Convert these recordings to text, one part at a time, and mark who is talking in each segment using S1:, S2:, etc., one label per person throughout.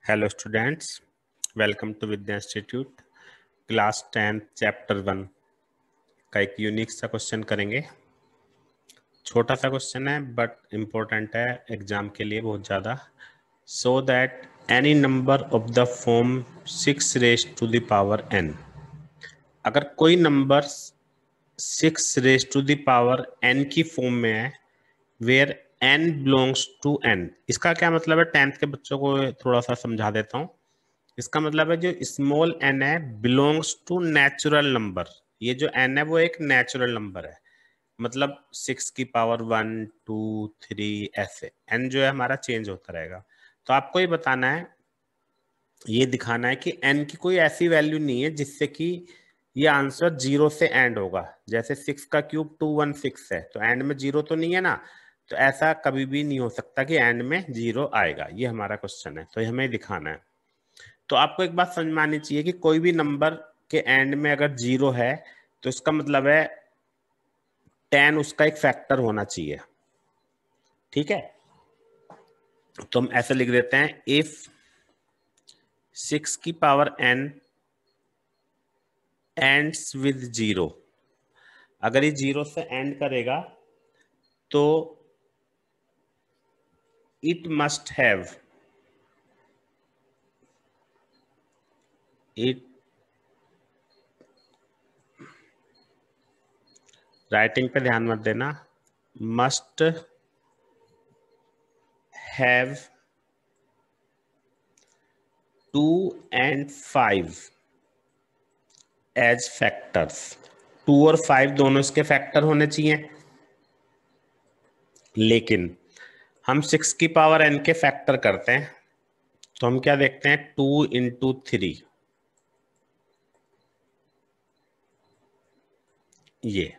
S1: Hello students, welcome to Vidya Institute, class 10, chapter 1 का एक unique सा क्वेश्चन करेंगे छोटा सा क्वेश्चन है बट इम्पोर्टेंट है एग्जाम के लिए बहुत ज़्यादा so that any number of the form six raise to the power N अगर कोई number six raise to the power N की फॉर्म में है where N belongs to N इसका क्या मतलब है टेंथ के बच्चों को थोड़ा सा समझा देता हूँ इसका मतलब है जो स्मॉल एन है बिलोंग्स टू नेचुरल नंबर ये जो एन है वो एक नेचुरल नंबर है मतलब सिक्स की पावर वन टू थ्री ऐसे एन जो है हमारा चेंज होता रहेगा तो आपको ये बताना है ये दिखाना है कि एन की कोई ऐसी वैल्यू नहीं है जिससे कि ये आंसर जीरो से एंड होगा जैसे सिक्स का क्यूब टू वन सिक्स है तो एंड में जीरो तो नहीं है ना तो ऐसा कभी भी नहीं हो सकता कि एंड में जीरो आएगा ये हमारा क्वेश्चन है तो हमें दिखाना है तो आपको एक बात समझ में आनी चाहिए कि कोई भी नंबर के एंड में अगर जीरो है तो इसका मतलब है टेन उसका एक फैक्टर होना चाहिए ठीक है तो हम ऐसे लिख देते हैं इफ सिक्स की power N ends with zero अगर ये जीरो से एंड करेगा तो it must have it writing पे ध्यान मत देना must have two and five as factors two और फाइव दोनों इसके फैक्टर होने चाहिए लेकिन हम सिक्स की पावर एन के फैक्टर करते हैं तो हम क्या देखते हैं टू इंटू थ्री ये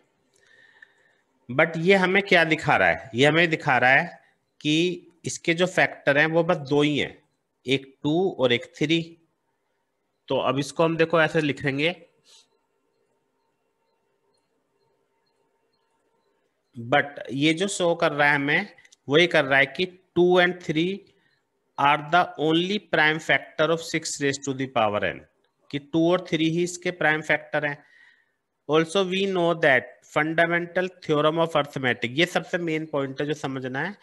S1: बट ये हमें क्या दिखा रहा है ये हमें दिखा रहा है कि इसके जो फैक्टर हैं वो बस दो ही हैं एक टू और एक थ्री तो अब इसको हम देखो ऐसे लिखेंगे बट ये जो शो कर रहा है हमें वही कर रहा है कि two and three are the only prime factor of six raise to the power n कि टू और थ्री ही इसके प्राइम फैक्टर हैं also we know that fundamental theorem of arithmetic ये सबसे मेन पॉइंट है जो समझना है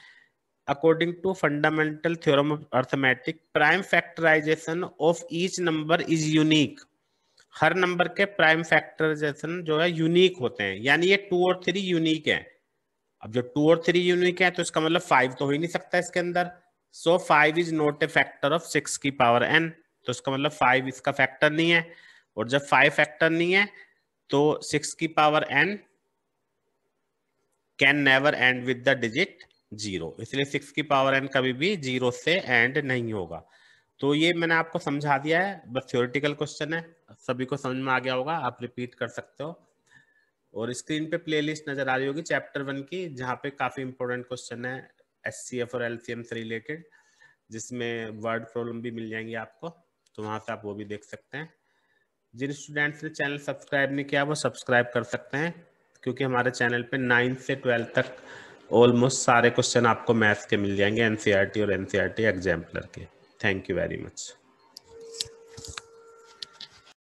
S1: according to fundamental theorem of arithmetic prime factorisation of each number is unique हर नंबर के प्राइम फैक्टराइजेशन जो है यूनिक होते हैं यानी ये टू और थ्री यूनिक है अब जब टू और थ्री यूनिक है तो इसका मतलब फाइव तो हो ही नहीं सकता इसके अंदर so five is not a factor of six की पावर एन तो इसका मतलब फाइव इसका फैक्टर नहीं है और जब फाइव फैक्टर नहीं है तो सिक्स की power n can never end with the digit zero इसलिए सिक्स की पावर एन कभी भी जीरो से एंड नहीं होगा तो ये मैंने आपको समझा दिया है बस थ्योरिटिकल क्वेश्चन है सभी को समझ में आ गया होगा आप रिपीट कर सकते हो और स्क्रीन पे प्लेलिस्ट नजर आ रही होगी चैप्टर वन की जहाँ पे काफी इंपॉर्टेंट क्वेश्चन है एस और एल से रिलेटेड जिसमें वर्ड प्रॉब्लम भी मिल जाएंगी आपको तो वहां से आप वो भी देख सकते हैं जिन स्टूडेंट्स ने चैनल सब्सक्राइब नहीं किया वो सब्सक्राइब कर सकते हैं क्योंकि हमारे चैनल पे नाइन्थ से ट्वेल्थ तक ऑलमोस्ट सारे क्वेश्चन आपको मैथ्स के मिल जाएंगे एनसीईआरटी e और एनसीईआरटी एग्जाम्पलर e के थैंक यू वेरी मच